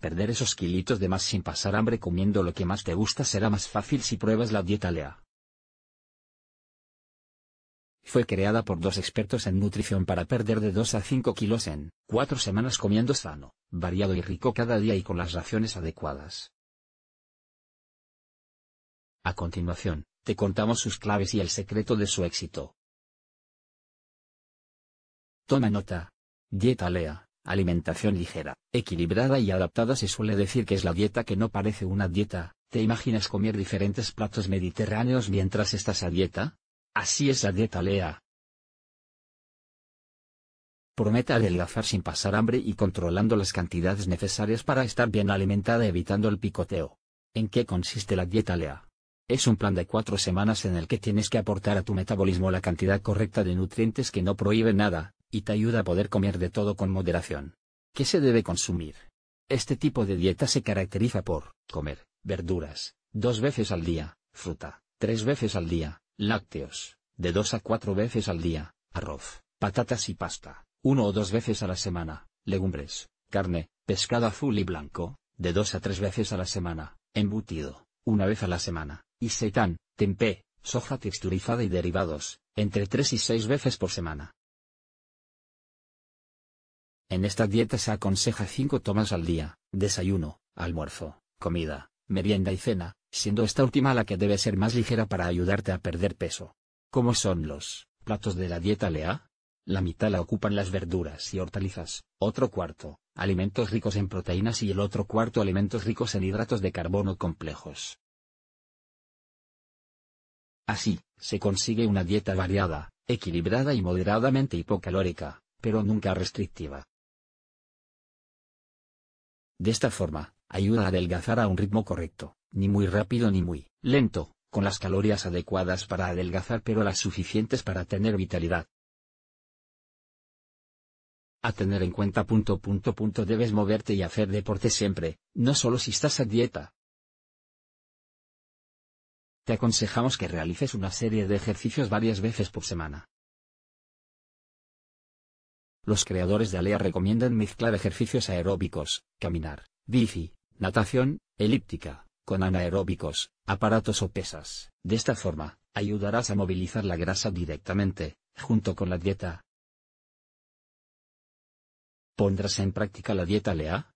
Perder esos kilitos de más sin pasar hambre comiendo lo que más te gusta será más fácil si pruebas la dieta Lea. Fue creada por dos expertos en nutrición para perder de 2 a 5 kilos en 4 semanas comiendo sano, variado y rico cada día y con las raciones adecuadas. A continuación, te contamos sus claves y el secreto de su éxito. Toma nota. Dieta Lea. Alimentación ligera, equilibrada y adaptada se suele decir que es la dieta que no parece una dieta, ¿te imaginas comer diferentes platos mediterráneos mientras estás a dieta? Así es la dieta Lea. Promete adelgazar sin pasar hambre y controlando las cantidades necesarias para estar bien alimentada evitando el picoteo. ¿En qué consiste la dieta Lea? Es un plan de cuatro semanas en el que tienes que aportar a tu metabolismo la cantidad correcta de nutrientes que no prohíbe nada, y te ayuda a poder comer de todo con moderación. ¿Qué se debe consumir? Este tipo de dieta se caracteriza por comer verduras dos veces al día, fruta tres veces al día, lácteos de dos a cuatro veces al día, arroz, patatas y pasta uno o dos veces a la semana, legumbres, carne, pescado azul y blanco de dos a tres veces a la semana, embutido una vez a la semana, y seitán, tempé, soja texturizada y derivados, entre tres y seis veces por semana. En esta dieta se aconseja 5 tomas al día, desayuno, almuerzo, comida, merienda y cena, siendo esta última la que debe ser más ligera para ayudarte a perder peso. ¿Cómo son los platos de la dieta LEA? La mitad la ocupan las verduras y hortalizas, otro cuarto, alimentos ricos en proteínas y el otro cuarto alimentos ricos en hidratos de carbono complejos. Así, se consigue una dieta variada, equilibrada y moderadamente hipocalórica, pero nunca restrictiva. De esta forma, ayuda a adelgazar a un ritmo correcto, ni muy rápido ni muy lento, con las calorías adecuadas para adelgazar pero las suficientes para tener vitalidad. A tener en cuenta punto punto debes moverte y hacer deporte siempre, no solo si estás a dieta. Te aconsejamos que realices una serie de ejercicios varias veces por semana, los creadores de Alea recomiendan mezclar ejercicios aeróbicos, caminar, bici, natación, elíptica, con anaeróbicos, aparatos o pesas. De esta forma, ayudarás a movilizar la grasa directamente, junto con la dieta. ¿Pondrás en práctica la dieta Alea?